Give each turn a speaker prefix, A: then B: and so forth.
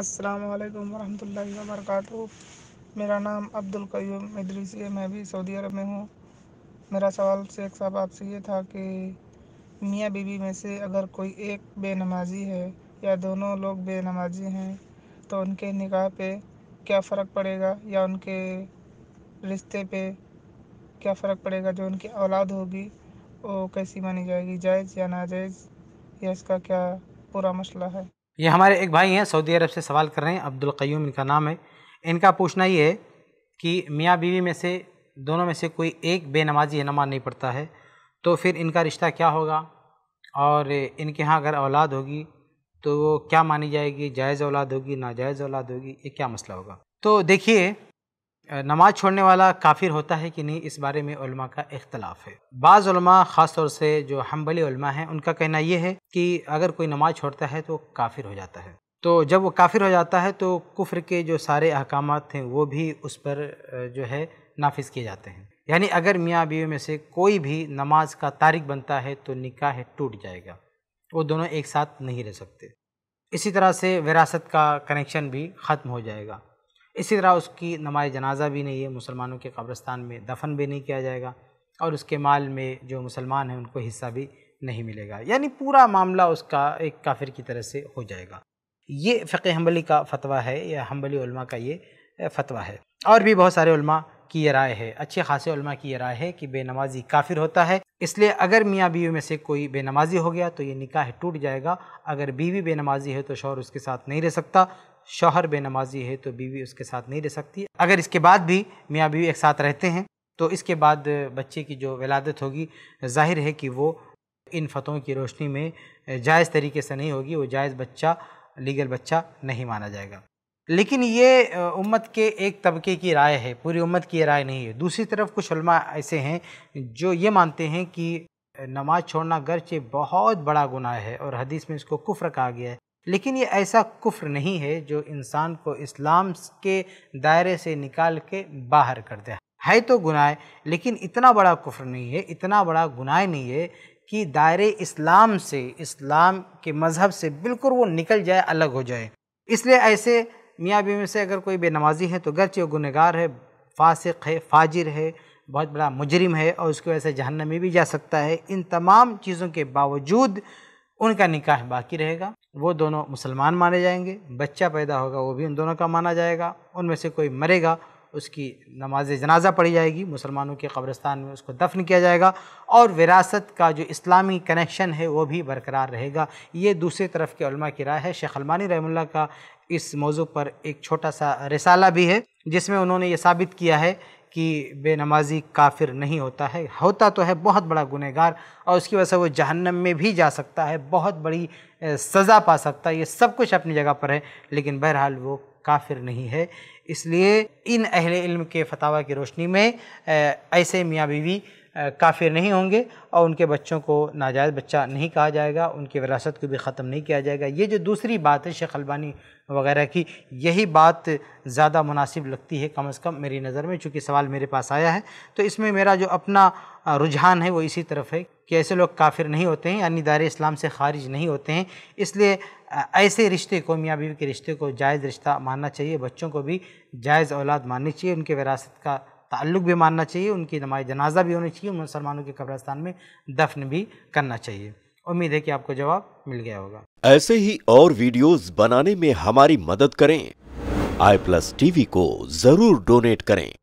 A: अस्सलाम वालेकुम वरहमतुल्लाहि व मेरा नाम अब्दुल कयूम इदरीसी है मैं भी सऊदी अरब में हूँ मेरा सवाल शेख साहब आपसे ये था कि मियाँ बीवी में से अगर कोई एक बेनमाजी है या दोनों लोग बेनमाजी हैं तो उनके निकाह पे क्या फ़र्क पड़ेगा या उनके रिश्ते पे क्या फ़र्क पड़ेगा जो उनकी औलाद होगी वो कैसी मानी जाएगी जायज़ या नाजायज़ या इसका क्या पूरा मसला है
B: ये हमारे एक भाई हैं सऊदी अरब से सवाल कर रहे हैं अब्दुल क्यूम इनका नाम है इनका पूछना ये है कि मियाँ बीवी में से दोनों में से कोई एक बेनमाजी नमाज नहीं पढ़ता है तो फिर इनका रिश्ता क्या होगा और इनके यहाँ अगर औलाद होगी तो वो क्या मानी जाएगी जायज़ औलाद होगी नाजायज़ औलाद होगी ये क्या मसला होगा तो देखिए नमाज छोड़ने वाला काफिर होता है कि नहीं इस बारे में उलमा का इख्तलाफ है बाज़ ख़ासतौर से जो हम्बली उलमा हैं उनका कहना यह है कि अगर कोई नमाज छोड़ता है तो काफिर हो जाता है तो जब वो काफिर हो जाता है तो कुफ्र के जो सारे अहकाम हैं वो भी उस पर जो है नाफिज किए जाते हैं यानी अगर मियाँ बीवी में से कोई भी नमाज का तारिक बनता है तो निकाह टूट जाएगा वो दोनों एक साथ नहीं रह सकते इसी तरह से विरासत का कनेक्शन भी ख़त्म हो जाएगा इसी तरह उसकी नमाज जनाजा भी नहीं है मुसलमानों के कब्रस्तान में दफन भी नहीं किया जाएगा और उसके माल में जो मुसलमान हैं उनको हिस्सा भी नहीं मिलेगा यानी पूरा मामला उसका एक काफिर की तरह से हो जाएगा ये फ़िक हम्बली का फतवा है या हम्बली का ये फतवा है और भी बहुत सारे की यह राय है अच्छे खासे उलमा की यह राय है कि बेनमाजी काफिर होता है इसलिए अगर मियाँ बीवी में से कोई बेनमाजी हो गया तो ये निकाह टूट जाएगा अगर बीवी बेनमाजी है तो शोहर उसके साथ नहीं रह सकता शौहर बेनमाजी है तो बीवी उसके साथ नहीं रह सकती अगर इसके बाद भी मियाँ बीवी एक साथ रहते हैं तो इसके बाद बच्चे की जो विलादत होगी जाहिर है कि वो इन फतों की रोशनी में जायज़ तरीके से नहीं होगी वो जायज़ बच्चा लीगल बच्चा नहीं माना जाएगा लेकिन ये उम्मत के एक तबके की राय है पूरी उम्मत की राय नहीं है दूसरी तरफ कुछ ऐसे हैं जो ये मानते हैं कि नमाज छोड़ना गरचे बहुत बड़ा गुनाह है और हदीस में इसको कुफ्र कहा गया है लेकिन ये ऐसा कुफ्र नहीं है जो इंसान को इस्लाम के दायरे से निकाल के बाहर कर दे है तो गुनाह लेकिन इतना बड़ा कुफ्र नहीं है इतना बड़ा गुनाह नहीं है कि दायरे इस्लाम से इस्लाम के मज़हब से बिल्कुल वो निकल जाए अलग हो जाए इसलिए ऐसे मियाँ बीवी से अगर कोई बेनमाजी है तो गर्च गुनगार है फासिक है फाजिर है बहुत बड़ा मुजरिम है और उसकी वजह से जहन्नमी भी जा सकता है इन तमाम चीज़ों के बावजूद उनका निकाह बाकी रहेगा वो दोनों मुसलमान माने जाएंगे बच्चा पैदा होगा वो भी उन दोनों का माना जाएगा उनमें से कोई मरेगा उसकी नमाज जनाजा पढ़ी जाएगी मुसलमानों के कब्रस्तान में उसको दफन किया जाएगा और विरासत का जो इस्लामी कनेक्शन है वो भी बरकरार रहेगा ये दूसरी तरफ के की राय है शेख अलमानी रहमुल्ला का इस मौजू पर एक छोटा सा रिसाला भी है जिसमें उन्होंने ये साबित किया है कि बेनमाजी काफिर नहीं होता है होता तो है बहुत बड़ा गुनहगार और उसकी वजह से वो जहन्नम में भी जा सकता है बहुत बड़ी सज़ा पा सकता है ये सब कुछ अपनी जगह पर है लेकिन बहरहाल वो काफिर नहीं है इसलिए इन अहल इल्म के फतावा की रोशनी में ऐसे मियाँ बीवी काफिर नहीं होंगे और उनके बच्चों को नाजायज़ बच्चा नहीं कहा जाएगा उनकी विरासत को भी ख़त्म नहीं किया जाएगा ये जो दूसरी बात है शेख अलबानी वगैरह की यही बात ज़्यादा मुनासिब लगती है कम अज़ कम मेरी नज़र में चूँकि सवाल मेरे पास आया है तो इसमें मेरा जो अपना रुझान है वो इसी तरफ है कि ऐसे लोग काफिर नहीं होते हैं यानी दार इस्लाम से खारिज नहीं होते हैं इसलिए ऐसे रिश्ते को मियाँ बीवी के रिश्ते को जायज़ रिश्ता मानना चाहिए बच्चों को भी जायज़ औलाद माननी चाहिए उनके विरासत का ताल्लुक़ भी मानना चाहिए उनकी नमाज जनाजा भी होनी चाहिए मुसलमानों के कब्रस्तान में दफन भी करना चाहिए उम्मीद है कि आपको जवाब मिल गया होगा ऐसे ही और वीडियोस बनाने में हमारी मदद करें आई प्लस टीवी को जरूर डोनेट करें